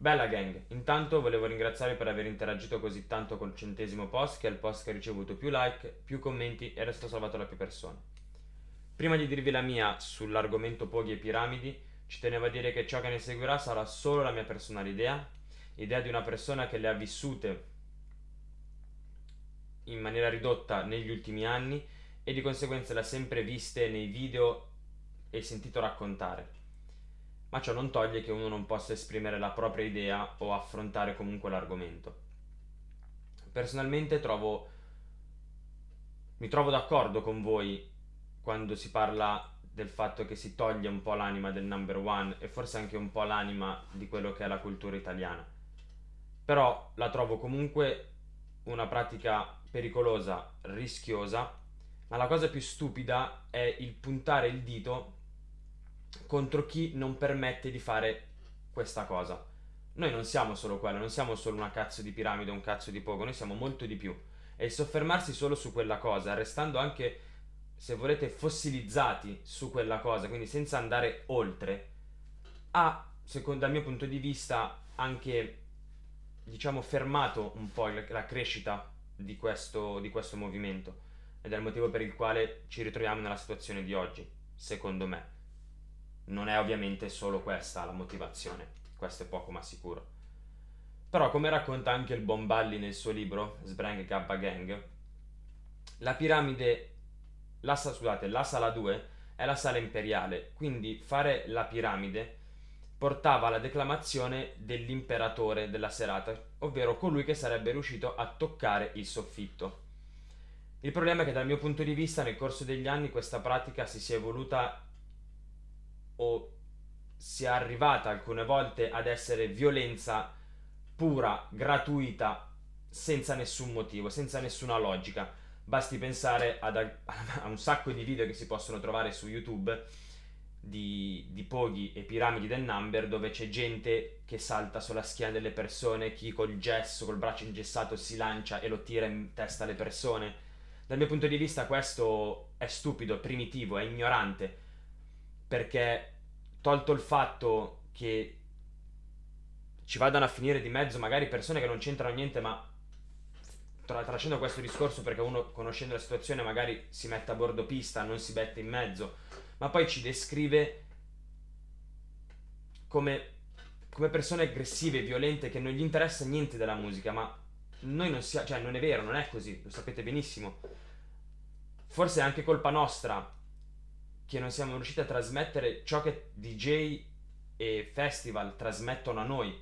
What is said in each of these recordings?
Bella gang, intanto volevo ringraziare per aver interagito così tanto col centesimo post che è il post che ha ricevuto più like, più commenti e resto salvato da più persone. Prima di dirvi la mia sull'argomento Poghi e Piramidi, ci tenevo a dire che ciò che ne seguirà sarà solo la mia personale idea, idea di una persona che le ha vissute in maniera ridotta negli ultimi anni e di conseguenza le ha sempre viste nei video e sentito raccontare ma ciò non toglie che uno non possa esprimere la propria idea o affrontare comunque l'argomento. Personalmente trovo, mi trovo d'accordo con voi quando si parla del fatto che si toglie un po' l'anima del number one e forse anche un po' l'anima di quello che è la cultura italiana. Però la trovo comunque una pratica pericolosa, rischiosa, ma la cosa più stupida è il puntare il dito contro chi non permette di fare questa cosa. Noi non siamo solo quello, non siamo solo una cazzo di piramide, un cazzo di poco, noi siamo molto di più. E il soffermarsi solo su quella cosa, restando anche, se volete, fossilizzati su quella cosa, quindi senza andare oltre, ha, secondo il mio punto di vista, anche, diciamo, fermato un po' la crescita di questo, di questo movimento. Ed è il motivo per il quale ci ritroviamo nella situazione di oggi, secondo me non è ovviamente solo questa la motivazione, questo è poco ma sicuro. Però come racconta anche il Bomballi nel suo libro Sbrang Gabba Gang, la piramide, la, scusate, la sala 2 è la sala imperiale, quindi fare la piramide portava alla declamazione dell'imperatore della serata, ovvero colui che sarebbe riuscito a toccare il soffitto. Il problema è che dal mio punto di vista nel corso degli anni questa pratica si sia evoluta o sia arrivata alcune volte ad essere violenza pura, gratuita, senza nessun motivo, senza nessuna logica. Basti pensare ad, a un sacco di video che si possono trovare su YouTube di, di Poghi e Piramidi del Number dove c'è gente che salta sulla schiena delle persone, chi col gesso, col braccio ingessato si lancia e lo tira in testa alle persone. Dal mio punto di vista questo è stupido, è primitivo, è ignorante perché tolto il fatto che ci vadano a finire di mezzo magari persone che non c'entrano niente, ma tra, trascendo questo discorso perché uno conoscendo la situazione magari si mette a bordo pista, non si mette in mezzo, ma poi ci descrive come, come persone aggressive, violente, che non gli interessa niente della musica, ma noi non siamo, cioè non è vero, non è così, lo sapete benissimo. Forse è anche colpa nostra che non siamo riusciti a trasmettere ciò che DJ e festival trasmettono a noi.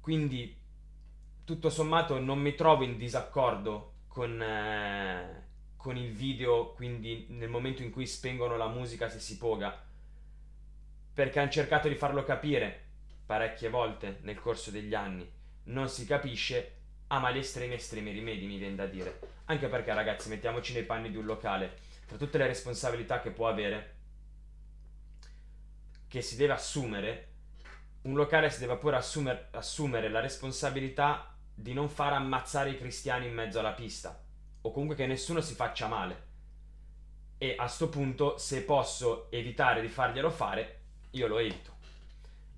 Quindi, tutto sommato, non mi trovo in disaccordo con, eh, con il video, quindi nel momento in cui spengono la musica se si poga, perché hanno cercato di farlo capire parecchie volte nel corso degli anni. Non si capisce, ama ah, gli estremi estremi rimedi, mi viene da dire. Anche perché, ragazzi, mettiamoci nei panni di un locale per tutte le responsabilità che può avere, che si deve assumere, un locale si deve pure assumer, assumere la responsabilità di non far ammazzare i cristiani in mezzo alla pista, o comunque che nessuno si faccia male. E a questo punto, se posso evitare di farglielo fare, io lo evito.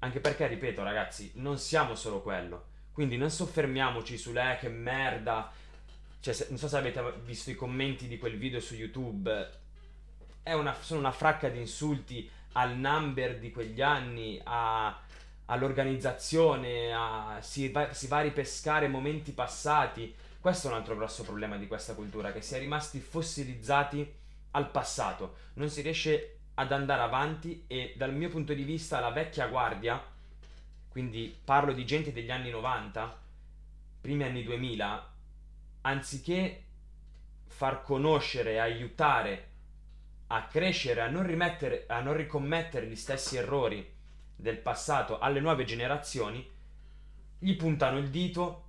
Anche perché, ripeto, ragazzi, non siamo solo quello. Quindi non soffermiamoci su eh, che merda, cioè, se, non so se avete visto i commenti di quel video su YouTube. Una, sono una fracca di insulti al number di quegli anni, a, all'organizzazione, a, si, va, si va a ripescare momenti passati. Questo è un altro grosso problema di questa cultura, che si è rimasti fossilizzati al passato. Non si riesce ad andare avanti e dal mio punto di vista la vecchia guardia, quindi parlo di gente degli anni 90, primi anni 2000, anziché far conoscere, aiutare a crescere, a non, rimettere, a non ricommettere gli stessi errori del passato alle nuove generazioni, gli puntano il dito,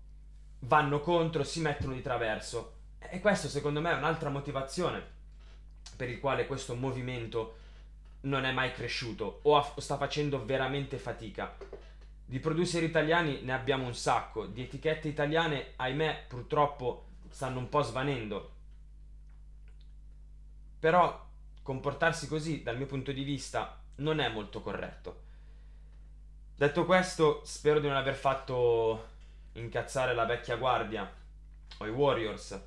vanno contro, si mettono di traverso. E questo secondo me è un'altra motivazione per il quale questo movimento non è mai cresciuto o, a- o sta facendo veramente fatica. Di producer italiani ne abbiamo un sacco, di etichette italiane, ahimè, purtroppo stanno un po' svanendo. Però comportarsi così, dal mio punto di vista, non è molto corretto. Detto questo, spero di non aver fatto incazzare la vecchia guardia o i Warriors.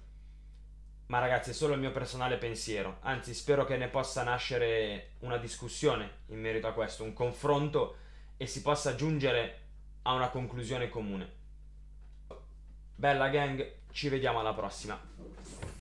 Ma ragazzi, è solo il mio personale pensiero. Anzi, spero che ne possa nascere una discussione in merito a questo, un confronto e si possa giungere a una conclusione comune. Bella gang, ci vediamo alla prossima.